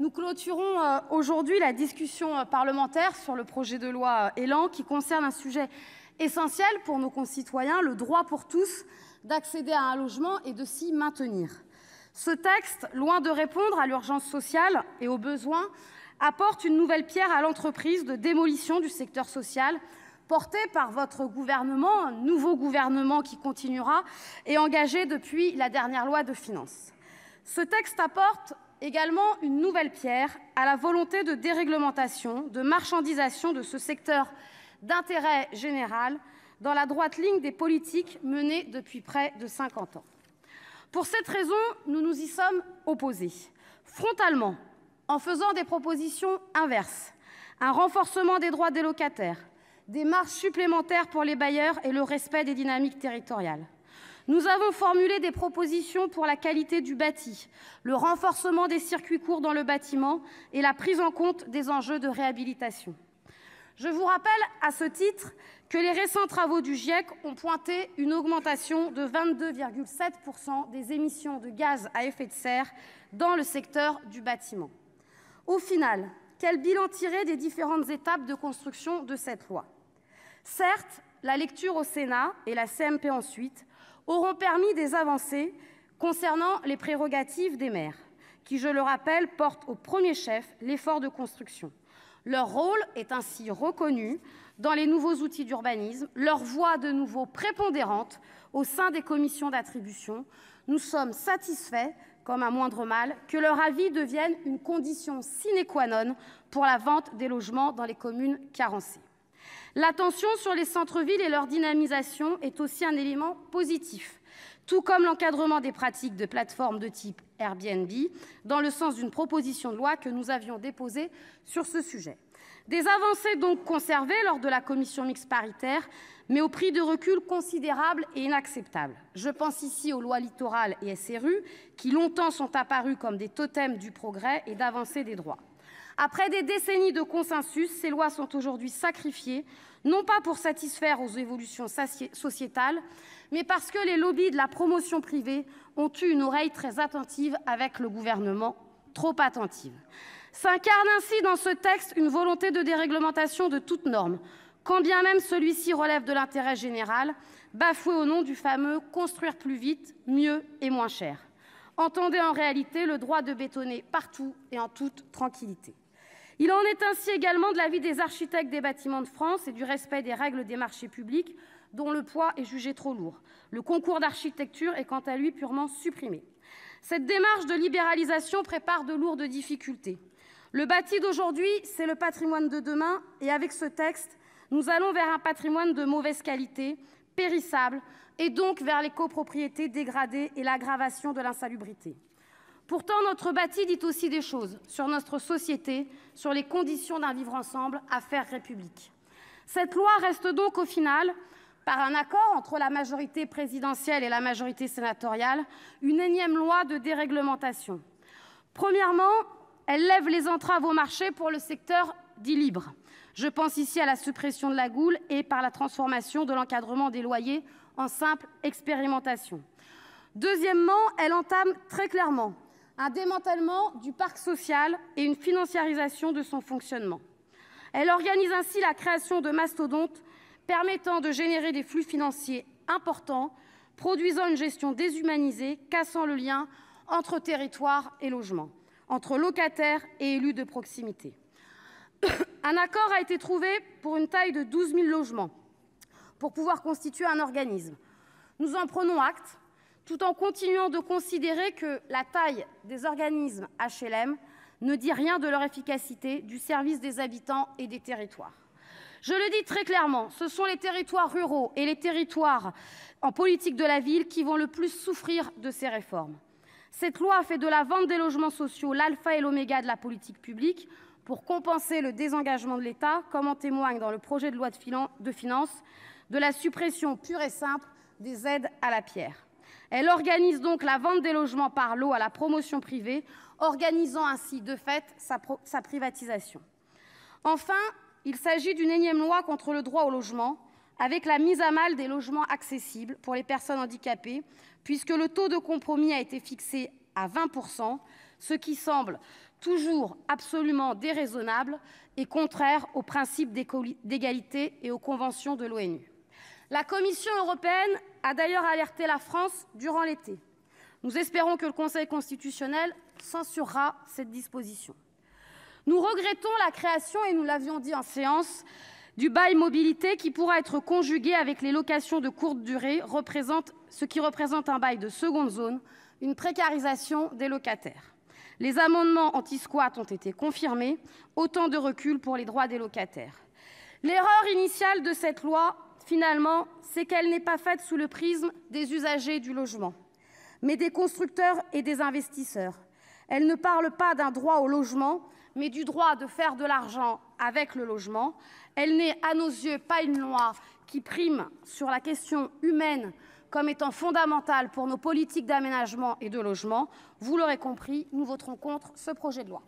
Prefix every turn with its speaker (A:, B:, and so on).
A: Nous clôturons euh, aujourd'hui la discussion euh, parlementaire sur le projet de loi euh, ÉLAN, qui concerne un sujet essentiel pour nos concitoyens, le droit pour tous d'accéder à un logement et de s'y maintenir. Ce texte, loin de répondre à l'urgence sociale et aux besoins, apporte une nouvelle pierre à l'entreprise de démolition du secteur social portée par votre gouvernement, un nouveau gouvernement qui continuera, et engagé depuis la dernière loi de finances. Ce texte apporte également une nouvelle pierre à la volonté de déréglementation, de marchandisation de ce secteur d'intérêt général dans la droite ligne des politiques menées depuis près de 50 ans. Pour cette raison, nous nous y sommes opposés, frontalement, en faisant des propositions inverses. Un renforcement des droits des locataires, des marges supplémentaires pour les bailleurs et le respect des dynamiques territoriales. Nous avons formulé des propositions pour la qualité du bâti, le renforcement des circuits courts dans le bâtiment et la prise en compte des enjeux de réhabilitation. Je vous rappelle à ce titre que les récents travaux du GIEC ont pointé une augmentation de 22,7% des émissions de gaz à effet de serre dans le secteur du bâtiment. Au final, quel bilan tirer des différentes étapes de construction de cette loi Certes, la lecture au Sénat et la CMP ensuite auront permis des avancées concernant les prérogatives des maires, qui, je le rappelle, portent au premier chef l'effort de construction. Leur rôle est ainsi reconnu dans les nouveaux outils d'urbanisme, leur voix de nouveau prépondérante au sein des commissions d'attribution. Nous sommes satisfaits, comme un moindre mal, que leur avis devienne une condition sine qua non pour la vente des logements dans les communes carencées. L'attention sur les centres-villes et leur dynamisation est aussi un élément positif, tout comme l'encadrement des pratiques de plateformes de type Airbnb, dans le sens d'une proposition de loi que nous avions déposée sur ce sujet. Des avancées donc conservées lors de la commission mixte paritaire, mais au prix de recul considérable et inacceptable. Je pense ici aux lois littorales et SRU, qui longtemps sont apparues comme des totems du progrès et d'avancée des droits. Après des décennies de consensus, ces lois sont aujourd'hui sacrifiées, non pas pour satisfaire aux évolutions sociétales, mais parce que les lobbies de la promotion privée ont eu une oreille très attentive avec le gouvernement, trop attentive. S'incarne ainsi dans ce texte une volonté de déréglementation de toute norme, quand bien même celui-ci relève de l'intérêt général, bafoué au nom du fameux construire plus vite, mieux et moins cher. Entendez en réalité le droit de bétonner partout et en toute tranquillité. Il en est ainsi également de l'avis des architectes des Bâtiments de France et du respect des règles des marchés publics, dont le poids est jugé trop lourd. Le concours d'architecture est quant à lui purement supprimé. Cette démarche de libéralisation prépare de lourdes difficultés. Le bâti d'aujourd'hui, c'est le patrimoine de demain, et avec ce texte, nous allons vers un patrimoine de mauvaise qualité, périssable, et donc vers les copropriétés dégradées et l'aggravation de l'insalubrité. Pourtant, notre bâti dit aussi des choses sur notre société, sur les conditions d'un vivre ensemble à faire République. Cette loi reste donc au final, par un accord entre la majorité présidentielle et la majorité sénatoriale, une énième loi de déréglementation. Premièrement, elle lève les entraves au marché pour le secteur dit libre. Je pense ici à la suppression de la goule et par la transformation de l'encadrement des loyers en simple expérimentation. Deuxièmement, elle entame très clairement un démantèlement du parc social et une financiarisation de son fonctionnement. Elle organise ainsi la création de mastodontes permettant de générer des flux financiers importants, produisant une gestion déshumanisée, cassant le lien entre territoire et logement, entre locataires et élus de proximité. Un accord a été trouvé pour une taille de 12 000 logements, pour pouvoir constituer un organisme. Nous en prenons acte tout en continuant de considérer que la taille des organismes HLM ne dit rien de leur efficacité, du service des habitants et des territoires. Je le dis très clairement, ce sont les territoires ruraux et les territoires en politique de la ville qui vont le plus souffrir de ces réformes. Cette loi fait de la vente des logements sociaux l'alpha et l'oméga de la politique publique pour compenser le désengagement de l'État, comme en témoigne dans le projet de loi de finances de la suppression pure et simple des aides à la pierre. Elle organise donc la vente des logements par lot à la promotion privée, organisant ainsi, de fait, sa, privatisation. Enfin, il s'agit d'une énième loi contre le droit au logement, avec la mise à mal des logements accessibles pour les personnes handicapées, puisque le taux de compromis a été fixé à 20%, ce qui semble toujours absolument déraisonnable et contraire aux principes d'égalité et aux conventions de l'ONU. La Commission européenne a d'ailleurs alerté la France durant l'été. Nous espérons que le Conseil constitutionnel censurera cette disposition. Nous regrettons la création, et nous l'avions dit en séance, du bail mobilité qui pourra être conjugué avec les locations de courte durée, ce qui représente un bail de seconde zone, une précarisation des locataires. Les amendements anti-squat ont été confirmés, autant de recul pour les droits des locataires. L'erreur initiale de cette loi finalement, c'est qu'elle n'est pas faite sous le prisme des usagers du logement, mais des constructeurs et des investisseurs. Elle ne parle pas d'un droit au logement, mais du droit de faire de l'argent avec le logement. Elle n'est, à nos yeux, pas une loi qui prime sur la question humaine comme étant fondamentale pour nos politiques d'aménagement et de logement. Vous l'aurez compris, nous voterons contre ce projet de loi.